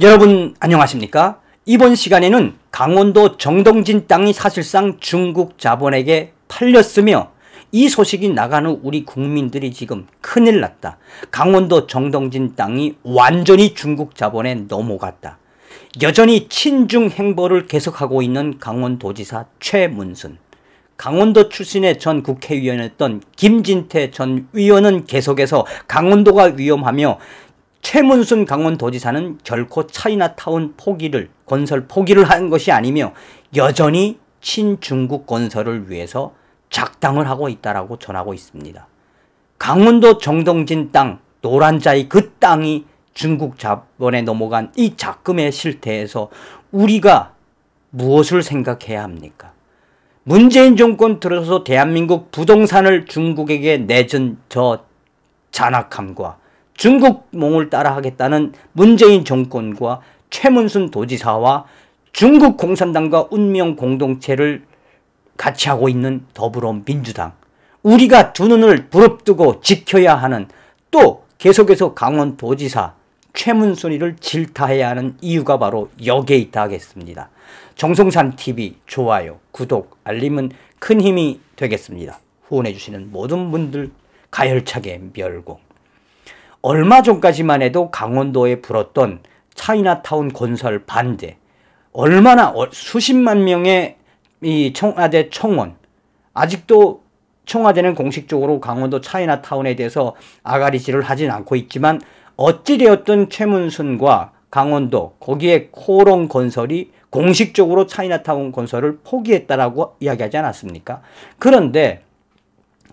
여러분 안녕하십니까? 이번 시간에는 강원도 정동진 땅이 사실상 중국 자본에게 팔렸으며 이 소식이 나간 후 우리 국민들이 지금 큰일 났다. 강원도 정동진 땅이 완전히 중국 자본에 넘어갔다. 여전히 친중 행보를 계속하고 있는 강원도지사 최문순. 강원도 출신의 전 국회의원이었던 김진태 전 의원은 계속해서 강원도가 위험하며 최문순 강원도지사는 결코 차이나타운 포기를 건설 포기를 한 것이 아니며 여전히 친중국 건설을 위해서 작당을 하고 있다라고 전하고 있습니다. 강원도 정동진 땅 노란자의 그 땅이 중국 자본에 넘어간 이 작금의 실태에서 우리가 무엇을 생각해야 합니까? 문재인 정권 들어서 대한민국 부동산을 중국에게 내준 저 잔악함과 중국 몽을 따라하겠다는 문재인 정권과 최문순 도지사와 중국 공산당과 운명 공동체를 같이 하고 있는 더불어민주당 우리가 두 눈을 부릅뜨고 지켜야 하는 또 계속해서 강원도지사 최문순이를 질타해야 하는 이유가 바로 여기에 있다 하겠습니다. 정성산TV 좋아요, 구독, 알림은 큰 힘이 되겠습니다. 후원해주시는 모든 분들 가열차게 멸공 얼마 전까지만 해도 강원도에 불었던 차이나타운 건설 반대 얼마나 어, 수십만 명의 이 청와대 청원 아직도 청와대는 공식적으로 강원도 차이나타운에 대해서 아가리지를 하진 않고 있지만 어찌되었든 최문순과 강원도 거기에 코롱 건설이 공식적으로 차이나타운 건설을 포기했다라고 이야기하지 않았습니까? 그런데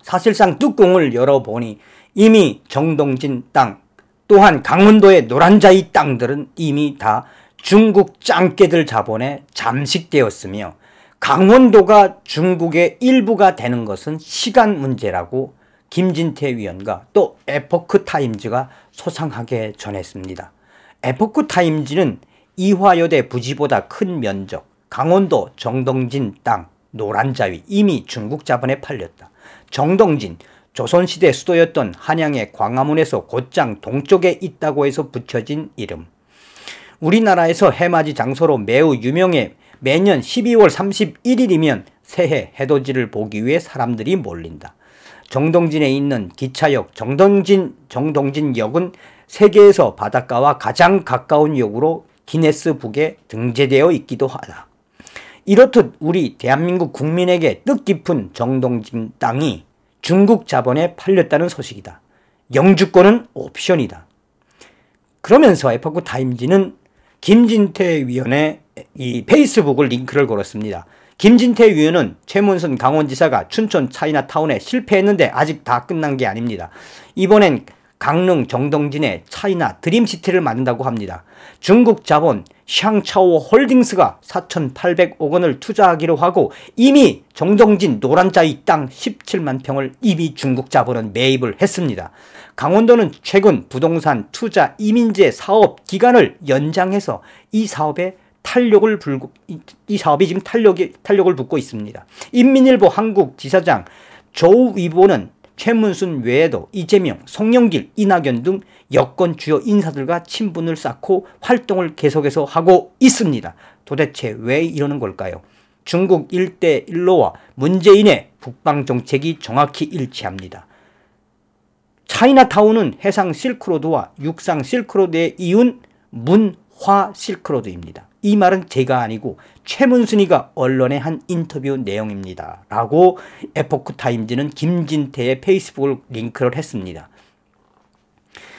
사실상 뚜껑을 열어보니 이미 정동진 땅 또한 강원도의 노란자이 땅들은 이미 다 중국 짱깨들 자본에 잠식되었으며 강원도가 중국의 일부가 되는 것은 시간 문제라고 김진태 위원과 또 에포크타임즈가 소상하게 전했습니다. 에포크타임즈는 이화여대 부지보다 큰 면적, 강원도 정동진 땅, 노란자위 이미 중국 자본에 팔렸다. 정동진, 조선시대 수도였던 한양의 광화문에서 곧장 동쪽에 있다고 해서 붙여진 이름. 우리나라에서 해맞이 장소로 매우 유명해 매년 12월 31일이면 새해 해돋이를 보기 위해 사람들이 몰린다. 정동진에 있는 기차역 정동진 정동진역은 세계에서 바닷가와 가장 가까운 역으로 기네스북에 등재되어 있기도 하다. 이렇듯 우리 대한민국 국민에게 뜻깊은 정동진 땅이 중국 자본에 팔렸다는 소식이다. 영주권은 옵션이다. 그러면서 에파크 타임지는 김진태 위원의 이 페이스북을 링크를 걸었습니다. 김진태 위원은 최문순 강원지사가 춘천 차이나타운에 실패했는데 아직 다 끝난 게 아닙니다. 이번엔 강릉 정동진의 차이나 드림시티를 만든다고 합니다. 중국 자본 샹차오 홀딩스가 4,800억 원을 투자하기로 하고 이미 정동진 노란자이 땅 17만 평을 이미 중국 자본은 매입을 했습니다. 강원도는 최근 부동산 투자 이민재 사업 기간을 연장해서 이 사업에 탄력을 불고 이 사업이 지금 탄력이 탄력을 붙고 있습니다. 인민일보 한국 지사장 조위보는 최문순 외에도 이재명, 송영길, 이낙연 등 여권 주요 인사들과 친분을 쌓고 활동을 계속해서 하고 있습니다. 도대체 왜 이러는 걸까요? 중국 일대일로와 문재인의 북방 정책이 정확히 일치합니다. 차이나타운은 해상 실크로드와 육상 실크로드에이은 문화 실크로드입니다. 이 말은 제가 아니고 최문순이가 언론의 한 인터뷰 내용입니다. 라고 에포크타임즈는 김진태의 페이스북 링크를 했습니다.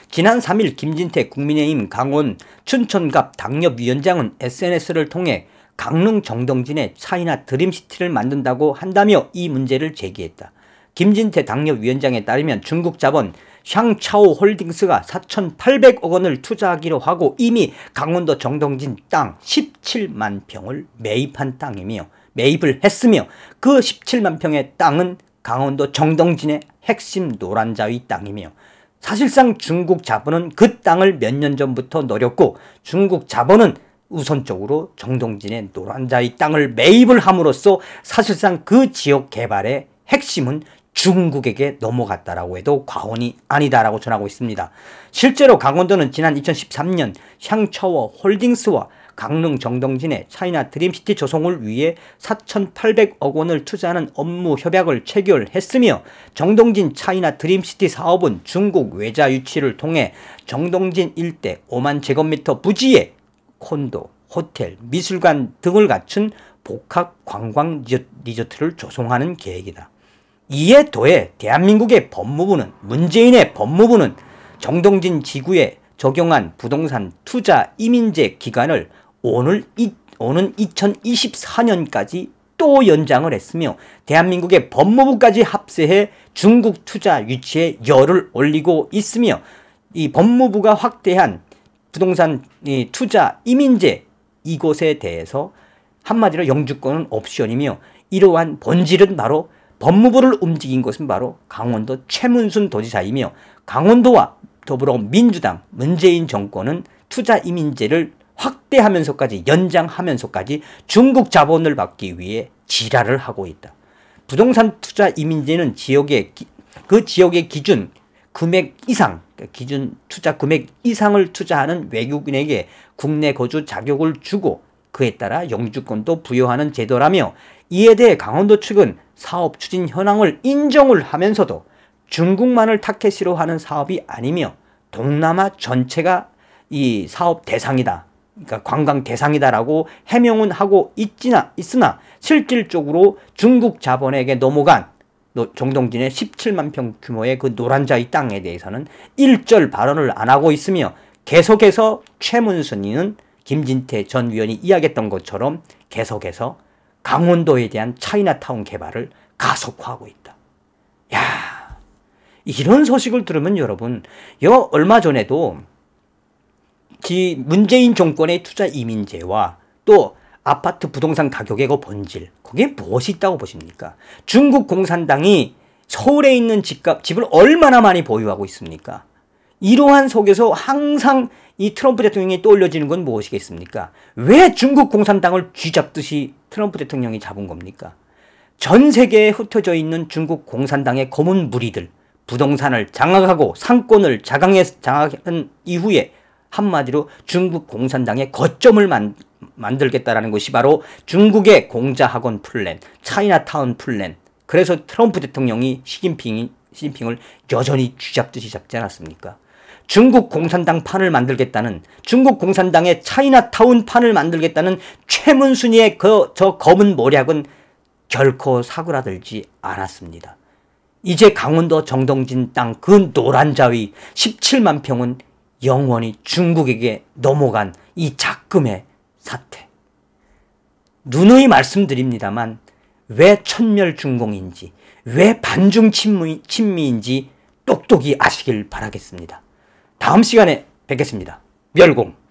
지난 3일 김진태 국민의힘 강원 춘천갑 당협위원장은 SNS를 통해 강릉 정동진의 차이나 드림시티를 만든다고 한다며 이 문제를 제기했다. 김진태 당협위원장에 따르면 중국 자본 샹차오 홀딩스가 4,800억 원을 투자하기로 하고 이미 강원도 정동진 땅 17만 평을 매입한 땅이며 매입을 했으며 그 17만 평의 땅은 강원도 정동진의 핵심 노란자위 땅이며 사실상 중국 자본은 그 땅을 몇 년 전부터 노렸고 중국 자본은 우선적으로 정동진의 노란자위 땅을 매입을 함으로써 사실상 그 지역 개발의 핵심은 중국에게 넘어갔다라고 해도 과언이 아니다라고 전하고 있습니다. 실제로 강원도는 지난 2013년 향처워 홀딩스와 강릉 정동진의 차이나 드림시티 조성을 위해 4,800억 원을 투자하는 업무 협약을 체결했으며 정동진 차이나 드림시티 사업은 중국 외자 유치를 통해 정동진 일대 5만 제곱미터 부지에 콘도, 호텔, 미술관 등을 갖춘 복합 관광 리조트를 조성하는 계획이다. 이에 더해 대한민국의 법무부는 문재인의 법무부는 정동진 지구에 적용한 부동산 투자 이민제 기간을 오늘 이, 오는 2024년까지 또 연장을 했으며 대한민국의 법무부까지 합세해 중국 투자 유치에 열을 올리고 있으며 이 법무부가 확대한 부동산 이 투자 이민제 이곳에 대해서 한마디로 영주권은 옵션이며 이러한 본질은 바로 법무부를 움직인 것은 바로 강원도 최문순 도지사이며 강원도와 더불어민주당 문재인 정권은 투자 이민제를 확대하면서까지 연장하면서까지 중국 자본을 받기 위해 지랄을 하고 있다. 부동산 투자 이민제는 지역의 기, 그 지역의 기준 금액 이상 그러니까 기준 투자 금액 이상을 투자하는 외국인에게 국내 거주 자격을 주고 그에 따라 영주권도 부여하는 제도라며 이에 대해 강원도 측은 사업 추진 현황을 인정을 하면서도 중국만을 타켓으로 하는 사업이 아니며 동남아 전체가 이 사업 대상이다. 그러니까 관광 대상이다라고 해명은 하고 있지나 있으나 실질적으로 중국 자본에게 넘어간 정동진의 17만 평 규모의 그 노란자의 땅에 대해서는 일절 발언을 안 하고 있으며 계속해서 최문순이는 김진태 전 위원이 이야기했던 것처럼 계속해서 강원도에 대한 차이나타운 개발을 가속화하고 있다. 야 이런 소식을 들으면 여러분 여 얼마 전에도 문재인 정권의 투자 이민제와 또 아파트 부동산 가격의 그 본질 거기 무엇이 있다고 보십니까? 중국 공산당이 서울에 있는 집값 집을 얼마나 많이 보유하고 있습니까? 이러한 속에서 항상 이 트럼프 대통령이 떠올려지는 건 무엇이겠습니까? 왜 중국 공산당을 쥐잡듯이 트럼프 대통령이 잡은 겁니까? 전 세계에 흩어져 있는 중국 공산당의 검은 무리들, 부동산을 장악하고 상권을 자강해, 장악한 이후에 한마디로 중국 공산당의 거점을 만, 만들겠다라는 것이 바로 중국의 공자학원 플랜, 차이나타운 플랜. 그래서 트럼프 대통령이 시진핑이, 시진핑을 여전히 쥐잡듯이 잡지 않았습니까? 중국 공산당 판을 만들겠다는 중국 공산당의 차이나타운 판을 만들겠다는 최문순이의 그, 저 검은 모략은 결코 사그라들지 않았습니다. 이제 강원도 정동진 땅 그 노란 자위 17만 평은 영원히 중국에게 넘어간 이 작금의 사태. 누누이 말씀드립니다만 왜 천멸중공인지 왜 반중 친미인지 똑똑히 아시길 바라겠습니다. 다음 시간에 뵙겠습니다. 멸공